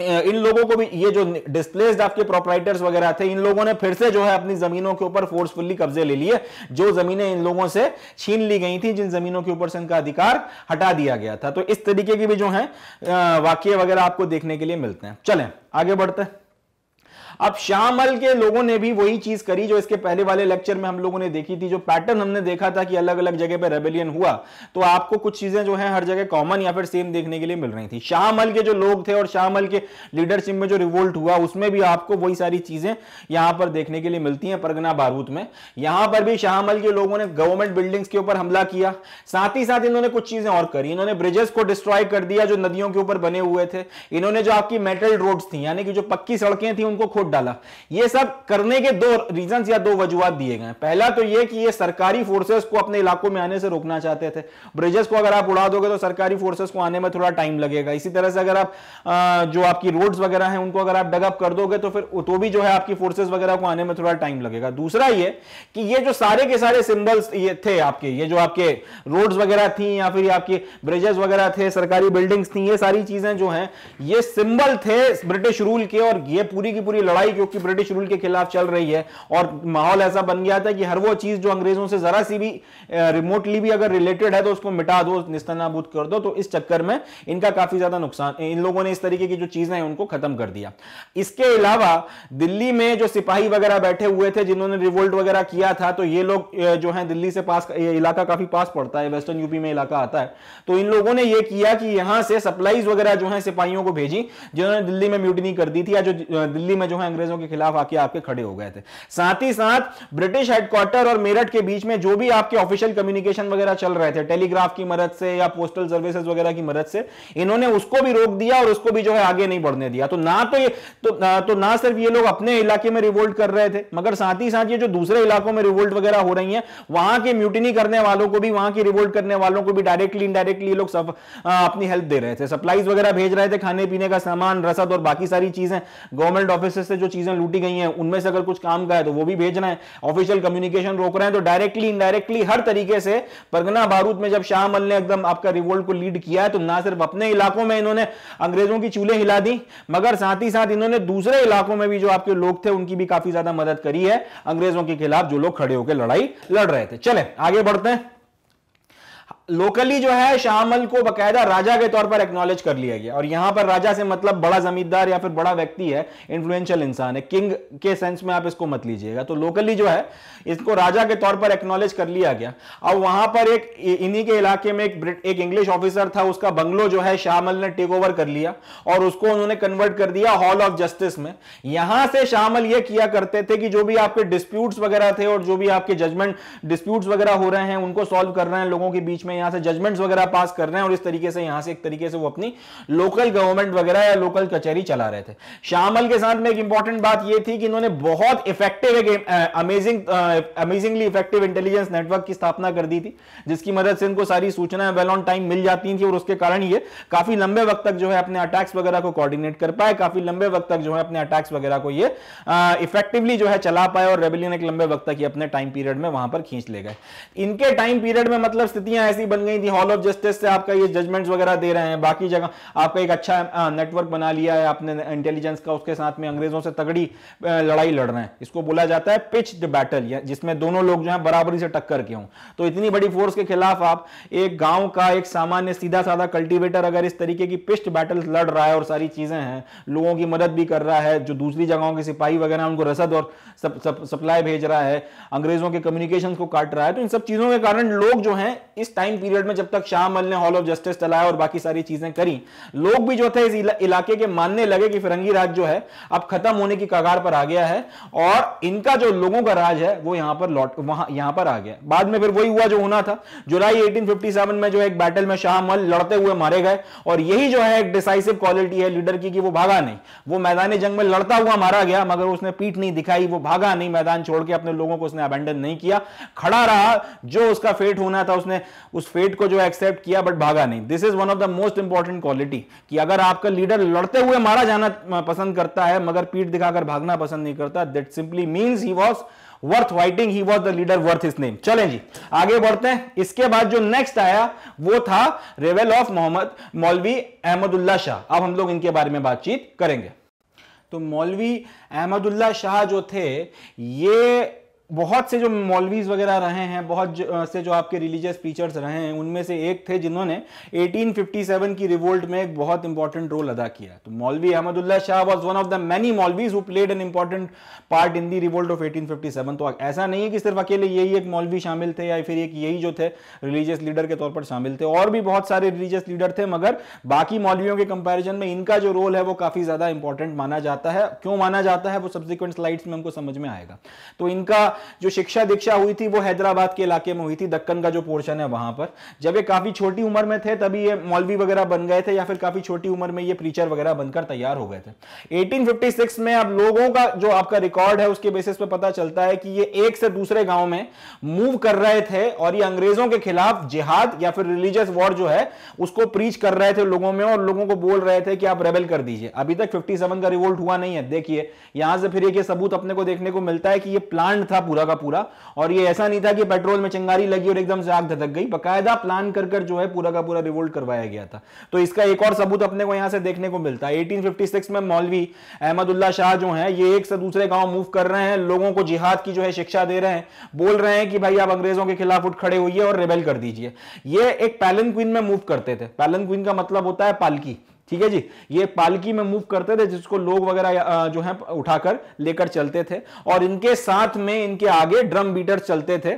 इन लोगों को भी ये जो डिस्प्लेस्ड आपके प्रोपराइटर्स वगैरह थे इन लोगों ने फिर से जो है अपनी जमीनों के ऊपर फोर्सफुली कब्जे ले लिए जो जमीनें इन लोगों से छीन ली गई थी जिन जमीनों के ऊपर से इनका अधिकार हटा दिया गया था तो इस तरीके की भी जो है वाक्य वगैरह आपको देखने के लिए मिलते हैं चले आगे बढ़ते हैं अब शामल के लोगों ने भी वही चीज करी जो इसके पहले वाले लेक्चर में हम लोगों ने देखी थी जो पैटर्न हमने देखा था कि अलग अलग जगह पर रेबेलियन हुआ तो आपको कुछ चीजें जो है हर जगह कॉमन या फिर सेम देखने के लिए मिल रही थी शामल के जो लोग थे और शामल के लीडरशिप में जो रिवोल्ट हुआ उसमें भी आपको वही सारी चीजें यहां पर देखने के लिए मिलती है परगना बारूद में यहां पर भी शाहमल के लोगों ने गवर्नमेंट बिल्डिंग्स के ऊपर हमला किया साथ ही साथ इन्होंने कुछ चीजें और करी इन्होंने ब्रिजेस को डिस्ट्रॉय कर दिया जो नदियों के ऊपर बने हुए थे इन्होंने जो आपकी मेटल रोड्स थी यानी कि जो पक्की सड़कें थी उनको खोद डाला ये सब करने के दो रीजन या दो वजूहत दिए गए पहला तो ये कि ये सरकारी फोर्सेस को अपने इलाकों में आने से रोकना चाहते थे ब्रिजेस को अगर आप उड़ा दोगे तो सरकारी फोर्सेस को आने में थोड़ा टाइम लगेगा इसी तरह से अगर आप जो आपकी रोड्स वगैरह हैं उनको अगर आप डगअप कर दोगे तो फिर तो भी जो है आपकी फोर्सेस वगैरह को आने में थोड़ा टाइम लगेगा दूसरा ये कि ये जो सारे के सारे सिंबल्स ये थे आपके ये जो आपके रोड्स वगैरह थी या फिर आपके ब्रिजेस वगैरह थे सरकारी बिल्डिंग्स थी ये सारी चीजें जो हैं ये सिंबल थे ब्रिटिश रूल के और ये पूरी की पूरी लड़ाई जो कि ब्रिटिश रूल के खिलाफ चल रही है और माहौल ऐसा बन गया था कि हर वो चीज जो अंग्रेजों से जरा सी भी रिमोटली भी अगर रिलेटेड है तो उसको मिटा दो निस्तनाबूद कर दो तो इस चक्कर में इनका काफी ज्यादा नुकसान इन लोगों ने इस तरीके की जो चीजें हैं उनको खत्म कर दिया इसके अलावा दिल्ली में जो सिपाही वगैरह बैठे हुए थे जिन्होंने रिवोल्ट वगैरह किया था तो ये लोग जो है दिल्ली से पास इलाका काफी पास पड़ता है वेस्टर्न यूपी में इलाका आता है तो इन लोगों ने यह किया कि यहां से सप्लाईज वगैरह जो है सिपाहियों को भेजी जिन्होंने दिल्ली में म्यूटनी कर दी थी या जो दिल्ली में जो है में अंग्रेजों के खिलाफ आके आपके खड़े हो गए थे साथ ही साथ ब्रिटिश हेडक्वार्टर और मेरठ के बीच में जो भी आपके ऑफिशियल कम्युनिकेशन वगैरह चल रहे थे टेलीग्राफ की मदद से या पोस्टल सर्विसेज वगैरह की मदद से इन्होंने उसको भी रोक दिया और उसको भी जो है आगे नहीं बढ़ने दिया तो ना तो ये तो, तो ना सिर्फ ये लोग अपने इलाके में रिवोल्ट कर रहे थे मगर साथ ही साथ ये जो दूसरे इलाकों में रिवोल्ट वगैरह हो रही है वहां के म्यूटिनी करने वालों को भी वहां की रिवोल्ट करने वालों को भी डायरेक्टली इनडायरेक्टली लोग सब अपनी हेल्प दे रहे थे सप्लाईज वगैरह भेज रहे थे खाने पीने का सामान रसद और बाकी सारी चीजें गवर्नमेंट ऑफिस से जो चीजें लूटी गई हैं उनमें से अगर कुछ काम का है तो वो भी भेजना है ऑफिशियल कम्युनिकेशन रोक रहे हैं तो डायरेक्टली इनडायरेक्टली हर तरीके से परगना बारूद में जब शाह अमल ने एकदम आपका रिवोल्ट को लीड किया है तो ना सिर्फ अपने इलाकों में इन्होंने अंग्रेजों की चूल्हे हिला दी मगर साथ ही साथ इन्होंने दूसरे इलाकों में भी जो आपके लोग थे उनकी भी काफी ज्यादा मदद करी है अंग्रेजों के खिलाफ जो लोग खड़े होकर लड़ाई लड़ रहे थे चले आगे बढ़ते हैं लोकली जो है शाहमल को बकायदा राजा के तौर पर एक्नोलेज कर लिया गया और यहां पर राजा से मतलब बड़ा जमींदार या फिर बड़ा व्यक्ति है इन्फ्लुएंशियल इंसान है किंग के सेंस में आप इसको मत लीजिएगा तो लोकली जो है इसको राजा के तौर पर एक्नोलेज कर लिया गया अब वहां पर एक इन्हीं के इलाके में एक एक इंग्लिश ऑफिसर था उसका बंगलो जो है शाहमल ने टेक ओवर कर लिया और उसको उन्होंने कन्वर्ट कर दिया हॉल ऑफ जस्टिस में यहां से शाहमल यह किया करते थे कि जो भी आपके डिस्प्यूट्स वगैरह थे और जो भी आपके जजमेंट डिस्प्यूट्स वगैरह हो रहे हैं उनको सॉल्व कर रहे हैं लोगों के बीच में में यहां से जजमेंट्स वगैरह पास कर रहे हैं और इस तरीके से यहां से एक तरीके से वो अपनी लोकल गवर्नमेंट वगैरह या लोकल कचहरी चला रहे थे श्यामल के साथ में एक इंपॉर्टेंट बात यह थी कि इन्होंने बहुत इफेक्टिव एक amazing amazingly effective intelligence network की स्थापना कर दी थी जिसकी मदद से इनको सारी सूचनाएं वेल ऑन टाइम मिल जाती थी और उसके कारण ये काफी लंबे वक्त तक जो है अपने अटैक्स वगैरह को कोऑर्डिनेट कर पाए काफी लंबे वक्त तक जो है अपने अटैक्स वगैरह को ये इफेक्टिवली जो है चला पाए और रेबिलियन एक लंबे वक्त तक ये अपने टाइम पीरियड में वहां पर खींच ले गए इनके टाइम पीरियड में मतलब स्थितियां ऐसी ऐसी बन गई थी हॉल ऑफ जस्टिस से आपका ये जजमेंट्स वगैरह दे रहे हैं बाकी जगह आपका एक अच्छा नेटवर्क बना लिया है आपने इंटेलिजेंस का उसके साथ में अंग्रेजों से तगड़ी लड़ाई लड़ रहे हैं इसको बोला जाता है पिच द बैटल जिसमें दोनों लोग जो है बराबरी से टक्कर के हों तो इतनी बड़ी फोर्स के खिलाफ आप एक गांव का एक सामान्य सीधा साधा कल्टिवेटर अगर इस तरीके की पिस्ट बैटल लड़ रहा है और सारी चीजें हैं लोगों की मदद भी कर रहा है जो दूसरी जगहों के सिपाही वगैरह उनको रसद और सप्लाई भेज रहा है अंग्रेजों के कम्युनिकेशन को काट रहा है तो इन सब चीजों के कारण लोग जो है इस टाइम टाइम पीरियड में जब तक शाह मल ने हॉल ऑफ जस्टिस चलाया और बाकी सारी चीजें करी लोग भी जो थे इस इलाके के मानने लगे कि फिरंगी राज जो है अब खत्म होने की कगार पर आ गया है और इनका जो लोगों का राज है वो यहां पर लौट वहां यहां पर आ गया बाद में फिर वही हुआ जो होना था जुलाई एटीन में जो एक बैटल में शाह मल लड़ते हुए मारे गए और यही जो है एक डिसाइसिव क्वालिटी है लीडर की कि वो भागा नहीं वो मैदानी जंग में लड़ता हुआ मारा गया मगर उसने पीठ नहीं दिखाई वो भागा नहीं मैदान छोड़ के अपने लोगों को उसने अबेंडन नहीं किया खड़ा रहा जो उसका फेट होना था उसने उस फेट को जो एक्सेप्ट किया बट भागा नहीं this is one of the most important quality कि अगर आपका लीडर लड़ते हुए मारा जाना पसंद करता है मगर पीठ दिखाकर भागना पसंद नहीं करता that simply means he was worth waiting he was the leader worth is name चले जी आगे बढ़ते हैं इसके बाद जो नेक्स्ट आया वो था रेवेल ऑफ मोहम्मद मौलवी अहमदुल्ला शाह अब हम लोग इनके बारे में बातचीत करेंगे तो मौलवी अहमदुल्ला शाह जो थे ये बहुत से जो मौलवीज वगैरह रहे हैं बहुत जो, से जो आपके रिलीजियस टीचर्स रहे हैं उनमें से एक थे जिन्होंने 1857 की रिवोल्ट में एक बहुत इंपॉर्टेंट रोल अदा किया तो Maulvi Ahmadullah Shah was one of the many मौलवीज who played an important part in the revolt of 1857 तो ऐसा नहीं है कि सिर्फ अकेले यही एक मौलवी शामिल थे या फिर एक यही जो थे रिलीजियस लीडर के तौर पर शामिल थे और भी बहुत सारे रिलीजियस लीडर थे मगर बाकी मौलवियों के कंपेरिजन में इनका जो रोल है वो काफी ज्यादा इंपॉर्टेंट माना जाता है क्यों माना जाता है वो सब्सिक्वेंट स्लाइड्स में हमको समझ में आएगा तो इनका जो शिक्षा दीक्षा हुई थी वो हैदराबाद के इलाके में हुई थी दक्कन का जो पोर्शन है वहां पर जब ये काफी छोटी उम्र में थे तभी ये मौलवी वगैरह बन गए थे या फिर काफी छोटी उम्र में ये प्रीचर वगैरह बनकर तैयार हो गए थे 1856 में अब लोगों का जो आपका रिकॉर्ड है उसके बेसिस पर पता चलता है कि ये एक से दूसरे गांव में मूव कर रहे थे और ये अंग्रेजों के खिलाफ जिहाद या फिर रिलीजियस वॉर जो है उसको प्रीच कर रहे थे लोगों में और लोगों को बोल रहे थे कि आप रेबल कर दीजिए अभी तक फिफ्टी का रिवोल्ट हुआ नहीं है देखिए यहां से फिर एक सबूत अपने को देखने को मिलता है कि ये प्लांट था पूरा का पूरा और ये ऐसा नहीं था कि पेट्रोल में चिंगारी लगी और एकदम से आग धधक गई बकायदा प्लान कर कर जो है पूरा का पूरा रिवोल्ट करवाया गया था तो इसका एक और सबूत अपने को यहां से देखने को मिलता है एटीन में मौलवी अहमदुल्ला शाह जो है ये एक से दूसरे गांव मूव कर रहे हैं लोगों को जिहाद की जो है शिक्षा दे रहे हैं बोल रहे हैं कि भाई आप अंग्रेजों के खिलाफ उठ खड़े होइए और रिबेल कर दीजिए ये एक पैलन क्वीन में मूव करते थे पैलन क्वीन का मतलब होता है पालकी ठीक है जी ये पालकी में मूव करते थे जिसको लोग वगैरह जो है उठाकर लेकर चलते थे और इनके साथ में इनके आगे ड्रम बीटर चलते थे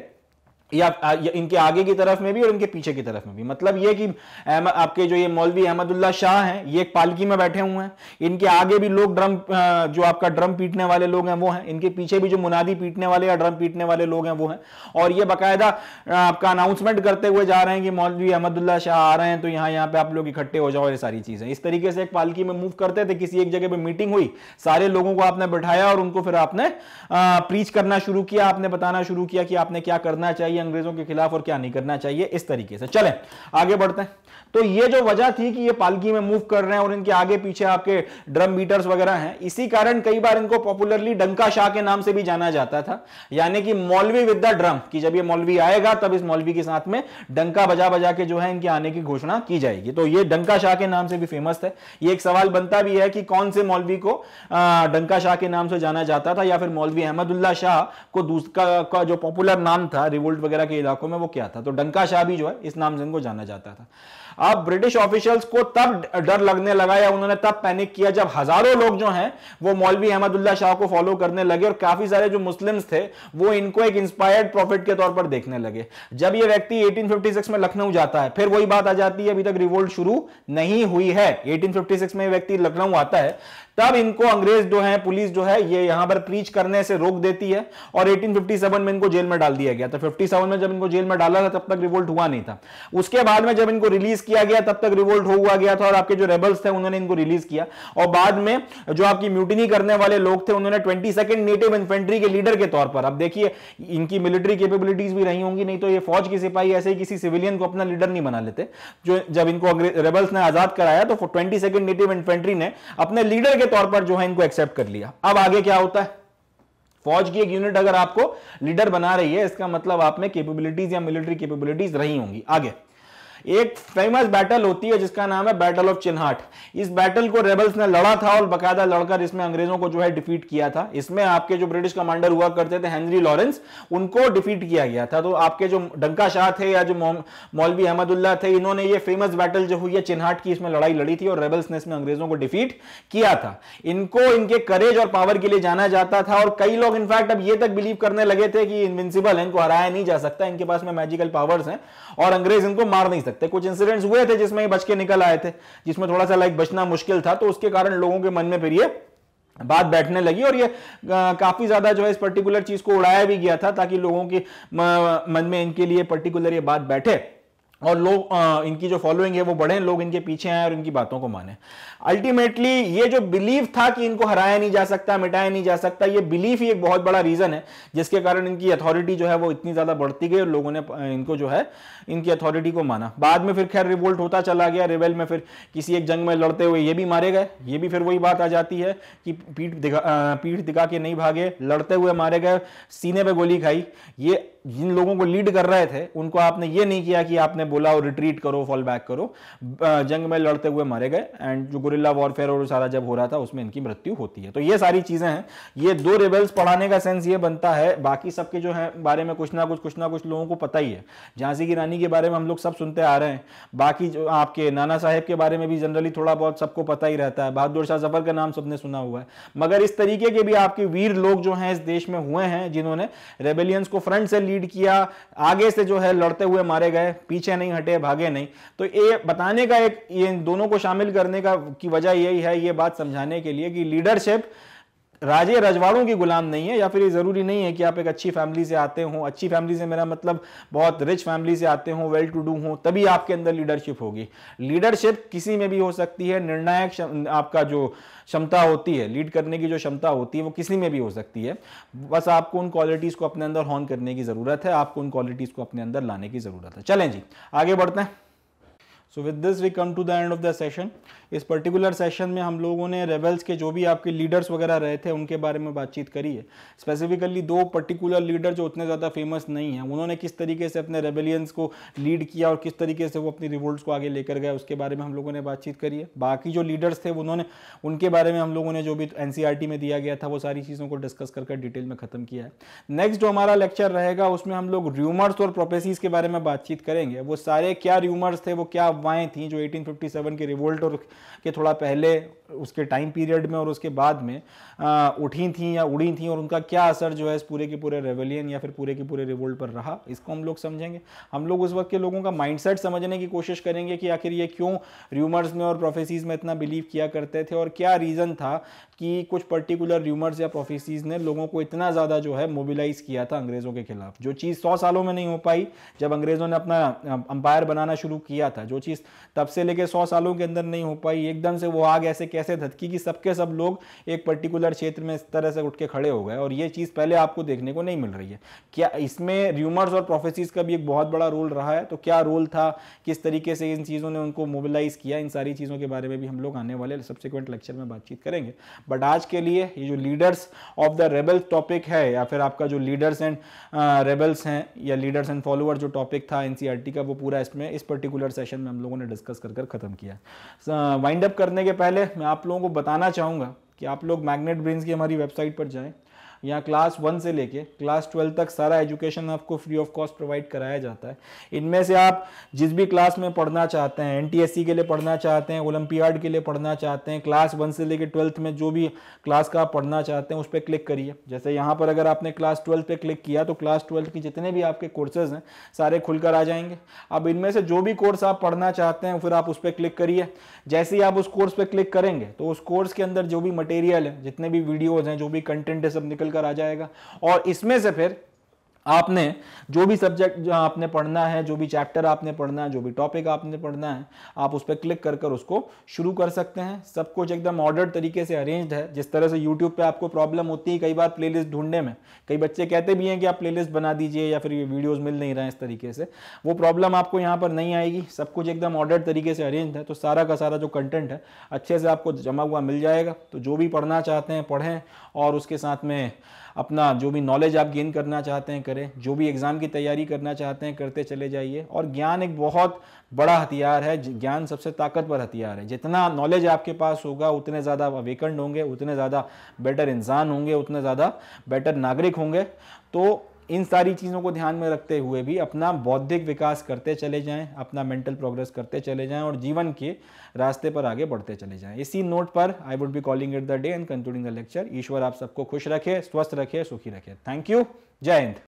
या, या इनके आगे की तरफ में भी और इनके पीछे की तरफ में भी मतलब ये कि आपके जो ये मौलवी अहमदुल्ला शाह हैं ये एक पालकी में बैठे हुए हैं इनके आगे भी लोग ड्रम जो आपका ड्रम पीटने वाले लोग हैं वो हैं इनके पीछे भी जो मुनादी पीटने वाले या ड्रम पीटने वाले लोग हैं वो हैं और ये बाकायदा आपका अनाउंसमेंट करते हुए जा रहे हैं कि मौलवी अहमदुल्ला शाह आ रहे हैं तो यहाँ यहाँ पे आप लोग इकट्ठे हो जाओ ये सारी चीज़ें इस तरीके से एक पालकी में मूव करते थे किसी एक जगह पर मीटिंग हुई सारे लोगों को आपने बैठाया और उनको फिर आपने प्रीच करना शुरू किया आपने बताना शुरू किया कि आपने क्या करना चाहिए चाहिए अंग्रेजों के खिलाफ और क्या नहीं करना चाहिए इस तरीके से चले आगे बढ़ते हैं तो ये जो वजह थी कि ये पालकी में मूव कर रहे हैं और इनके आगे पीछे आपके ड्रम बीटर्स वगैरह हैं इसी कारण कई बार इनको पॉपुलरली डंका शाह के नाम से भी जाना जाता था यानी कि मौलवी विद द ड्रम कि जब ये मौलवी आएगा तब इस मौलवी के साथ में डंका बजा बजा के जो है इनके आने की घोषणा की जाएगी तो ये डंका शाह के नाम से भी फेमस है ये एक सवाल बनता भी है कि कौन से मौलवी को डंका शाह के नाम से जाना जाता था या फिर मौलवी अहमदुल्ला शाह को दूसरा का जो पॉपुलर नाम था रिवोल्ट वगैरह के इलाकों में वो क्या था तो डंका शाह भी जो है इस नाम से इनको जाना जाता था अब ब्रिटिश ऑफिशियल्स को तब डर लगने लगा या उन्होंने तब पैनिक किया जब हजारों लोग जो हैं वो मौलवी अहमदुल्ला शाह को फॉलो करने लगे और काफी सारे जो मुस्लिम्स थे वो इनको एक इंस्पायर्ड प्रॉफिट के तौर पर देखने लगे जब ये व्यक्ति 1856 में लखनऊ जाता है फिर वही बात आ जाती है अभी तक रिवोल्ट शुरू नहीं हुई है एटीन में व्यक्ति लखनऊ आता है तब इनको अंग्रेज जो है पुलिस जो है ये यहां पर प्रीच करने से रोक देती है और 1857 में इनको जेल में डाल दिया गया तो 57 में जब इनको जेल में डाला था तब तक रिवोल्ट हुआ नहीं था उसके बाद में जब इनको रिलीज किया गया तब तक रिवोल्ट हुआ गया था और आपके जो रेबल्स थे उन्होंने इनको रिलीज किया और बाद में जो आपकी म्यूटिनी करने वाले लोग थे उन्होंने ट्वेंटी नेटिव इन्फेंट्री के लीडर के तौर पर अब देखिए इनकी मिलिट्री केपेबिलिटीज भी रही होंगी नहीं तो ये फौज के सिपाही ऐसे ही किसी सिविलियन को अपना लीडर नहीं बना लेते जो जब इनको रेबल्स ने आजाद कराया तो ट्वेंटी नेटिव इन्फेंट्री ने अपने लीडर के तौर पर जो है इनको एक्सेप्ट कर लिया अब आगे क्या होता है फौज की एक यूनिट अगर आपको लीडर बना रही है इसका मतलब आप में कैपेबिलिटीज या मिलिट्री कैपेबिलिटीज रही होंगी आगे एक फेमस बैटल होती है जिसका नाम है बैटल ऑफ चिन्हाट इस बैटल को रेबल्स ने लड़ा था और बकायदा लड़कर इसमें अंग्रेजों को जो है डिफीट किया था इसमें आपके जो ब्रिटिश कमांडर हुआ करते थे हेनरी लॉरेंस उनको डिफीट किया गया था तो आपके जो डंका शाह थे या जो मौलवी अहमदुल्ला थे इन्होंने ये फेमस बैटल जो हुई है चिन्हाट की इसमें लड़ाई लड़ी थी और रेबल्स ने इसमें अंग्रेजों को डिफीट किया था इनको इनके करेज और पावर के लिए जाना जाता था और कई लोग इनफैक्ट अब ये तक बिलीव करने लगे थे कि इनविंसिबल है इनको हराया नहीं जा सकता इनके पास में मैजिकल पावर्स हैं और अंग्रेज इनको मार नहीं सकते सकते कुछ इंसिडेंट्स हुए थे जिसमें बच के निकल आए थे जिसमें थोड़ा सा लाइक बचना मुश्किल था तो उसके कारण लोगों के मन में फिर ये बात बैठने लगी और ये काफ़ी ज़्यादा जो है इस पर्टिकुलर चीज़ को उड़ाया भी गया था ताकि लोगों के मन में इनके लिए पर्टिकुलर ये बात बैठे और लोग इनकी जो फॉलोइंग है वो बढ़े लोग इनके पीछे आए और इनकी बातों को माने अल्टीमेटली ये जो बिलीव था कि इनको हराया नहीं जा सकता मिटाया नहीं जा सकता ये बिलीफ ही एक बहुत बड़ा रीजन है जिसके कारण इनकी अथॉरिटी जो है वो इतनी ज्यादा बढ़ती गई और लोगों ने इनको जो है इनकी अथॉरिटी को माना बाद में फिर खैर रिवोल्ट होता चला गया रिवेल में फिर किसी एक जंग में लड़ते हुए ये भी मारे गए ये भी फिर वही बात आ जाती है कि पीठ दिखा पीठ दिखा के नहीं भागे लड़ते हुए मारे गए सीने पर गोली खाई ये जिन लोगों को लीड कर रहे थे उनको आपने ये नहीं किया कि आपने बोला और रिट्रीट करो फॉल बैक करो जंग में लड़ते हुए मारे गए एंड जो गुरिल्ला वॉरफेयर और सारा जब हो रहा था उसमें इनकी मृत्यु होती है तो ये सारी चीजें हैं ये दो रेबल्स पढ़ाने का सेंस ये बनता है बाकी सबके जो है बारे में कुछ ना कुछ कुछ ना कुछ लोगों को पता ही है झांसी की रानी के बारे में हम लोग सब सुनते आ रहे हैं बाकी जो आपके नाना साहेब के बारे में भी जनरली थोड़ा बहुत सबको पता ही रहता है बहादुर शाह जफर का नाम सबने सुना हुआ है मगर इस तरीके के भी आपके वीर लोग जो हैं इस देश में हुए हैं जिन्होंने रेबेलियंस को फ्रंट से लीड किया आगे से जो है लड़ते हुए मारे गए पीछे नहीं हटे भागे नहीं तो ये बताने का एक ये दोनों को शामिल करने का की वजह यही है ये बात समझाने के लिए कि लीडरशिप राजे रजवाड़ों की गुलाम नहीं है या फिर ये ज़रूरी नहीं है कि आप एक अच्छी फैमिली से आते हो अच्छी फैमिली से मेरा मतलब बहुत रिच फैमिली से आते हो वेल टू डू हो तभी आपके अंदर लीडरशिप होगी लीडरशिप किसी में भी हो सकती है निर्णायक आपका जो क्षमता होती है लीड करने की जो क्षमता होती है वो किसी में भी हो सकती है बस आपको उन क्वालिटीज़ को अपने अंदर हॉन करने की ज़रूरत है आपको उन क्वालिटीज़ को अपने अंदर लाने की ज़रूरत है चलें जी आगे बढ़ते हैं so with this we come to the end of the session इस पर्टिकुलर सेशन में हम लोगों ने रेबल्स के जो भी आपके लीडर्स वगैरह रहे थे उनके बारे में बातचीत करी है स्पेसिफिकली दो पर्टिकुलर लीडर जो उतने ज़्यादा फेमस नहीं हैं उन्होंने किस तरीके से अपने रेबेलियंस को लीड किया और किस तरीके से वो अपनी रिवोल्ट को आगे लेकर गए उसके बारे में हम लोगों ने बातचीत करी है बाकी जो लीडर्स थे उन्होंने उनके बारे में हम लोगों ने जो भी एन e में दिया गया था वो सारी चीज़ों को डिस्कस करके डिटेल में ख़त्म किया है नेक्स्ट जो हमारा लेक्चर रहेगा उसमें हम लोग र्यूमर्स और प्रोफेसिस के बारे में बातचीत करेंगे वो सारे क्या र्यूमर्स थे वो क्या अफवाहें थी जो 1857 के रिवोल्ट और के थोड़ा पहले उसके टाइम पीरियड में और उसके बाद में आ, उठी थी या उड़ी थी और उनका क्या असर जो है इस पूरे के पूरे रेवलियन या फिर पूरे के पूरे रिवोल्ट पर रहा इसको हम लोग समझेंगे हम लोग उस वक्त के लोगों का माइंडसेट समझने की कोशिश करेंगे कि आखिर ये क्यों र्यूमर्स में और प्रोफेसीज़ में इतना बिलीव किया करते थे और क्या रीज़न था कि कुछ पर्टिकुलर र्यूमर्स या प्रोफेसीज़ ने लोगों को इतना ज़्यादा जो है मोबिलाइज़ किया था अंग्रेज़ों के खिलाफ जो चीज़ सौ सालों में नहीं हो पाई जब अंग्रेज़ों ने अपना अंपायर बनाना शुरू किया था जो चीज़ चीज़ तब से लेके सौ सालों के अंदर नहीं हो पाई एकदम से वो आग ऐसे कैसे धतकी कि सबके सब लोग एक पर्टिकुलर क्षेत्र में इस तरह से उठ के खड़े हो गए और ये चीज़ पहले आपको देखने को नहीं मिल रही है क्या इसमें र्यूमर्स और प्रोफेसिस का भी एक बहुत बड़ा रोल रहा है तो क्या रोल था किस तरीके से इन चीज़ों ने उनको मोबिलाइज़ किया इन सारी चीज़ों के बारे में भी हम लोग आने वाले सब्सिक्वेंट लेक्चर में बातचीत करेंगे बट आज के लिए ये जो leaders of the rebel topic है या फिर आपका जो लीडर्स एंड रेबल्स हैं या लीडर्स एंड फॉलोअर जो टॉपिक था एनसीईआरटी e का वो पूरा इसमें इस पर्टिकुलर सेशन में हम लोगों ने डिस्कस कर कर ख़त्म किया वाइंड अप करने के पहले मैं आप लोगों को बताना चाहूँगा कि आप लोग मैग्नेट ब्रेन्स की हमारी वेबसाइट पर जाएँ यहाँ क्लास वन से लेके क्लास ट्वेल्व तक सारा एजुकेशन आपको फ्री ऑफ कॉस्ट प्रोवाइड कराया जाता है इनमें से आप जिस भी क्लास में पढ़ना चाहते हैं एनटीएससी के लिए पढ़ना चाहते हैं ओलंपियाड के लिए पढ़ना चाहते हैं क्लास वन से लेके ट्वेल्थ में जो भी क्लास का आप पढ़ना चाहते हैं उस पर क्लिक करिए जैसे यहाँ पर अगर आपने क्लास ट्वेल्थ पर क्लिक किया तो क्लास ट्वेल्थ के जितने भी आपके कोर्सेज हैं सारे खुलकर आ जाएंगे अब इनमें से जो भी कोर्स आप पढ़ना चाहते हैं फिर आप उस पर क्लिक करिए जैसे ही आप उस कोर्स पर क्लिक करेंगे तो उस कोर्स के अंदर जो भी मटेरियल है जितने भी वीडियोज़ हैं जो भी कंटेंट है सब निकल निकल कर आ जाएगा और इसमें से फिर आपने जो भी सब्जेक्ट आपने पढ़ना है जो भी चैप्टर आपने पढ़ना है जो भी टॉपिक आपने पढ़ना है आप उस पर क्लिक कर कर उसको शुरू कर सकते हैं सब कुछ एकदम ऑर्डर तरीके से अरेंज है जिस तरह से यूट्यूब पे आपको प्रॉब्लम होती है कई बार प्लेलिस्ट ढूंढने में कई बच्चे कहते भी हैं कि आप प्लेलिस्ट बना दीजिए या फिर ये वीडियोज़ मिल नहीं रहे हैं इस तरीके से वो प्रॉब्लम आपको यहाँ पर नहीं आएगी सब कुछ एकदम ऑर्डर तरीके से अरेंज है तो सारा का सारा जो कंटेंट है अच्छे से आपको जमा हुआ मिल जाएगा तो जो भी पढ़ना चाहते हैं पढ़ें और उसके साथ में अपना जो भी नॉलेज आप गेन करना चाहते हैं करें जो भी एग्ज़ाम की तैयारी करना चाहते हैं करते चले जाइए और ज्ञान एक बहुत बड़ा हथियार है ज्ञान सबसे ताकतवर हथियार है जितना नॉलेज आपके पास होगा उतने ज़्यादा अवेकंड होंगे उतने ज़्यादा बेटर इंसान होंगे उतने ज़्यादा बेटर नागरिक होंगे तो इन सारी चीज़ों को ध्यान में रखते हुए भी अपना बौद्धिक विकास करते चले जाएं अपना मेंटल प्रोग्रेस करते चले जाएं और जीवन के रास्ते पर आगे बढ़ते चले जाएं इसी नोट पर I would be calling it the day and concluding the lecture ईश्वर आप सबको खुश रखे स्वस्थ रखे सुखी रखे थैंक यू जय हिंद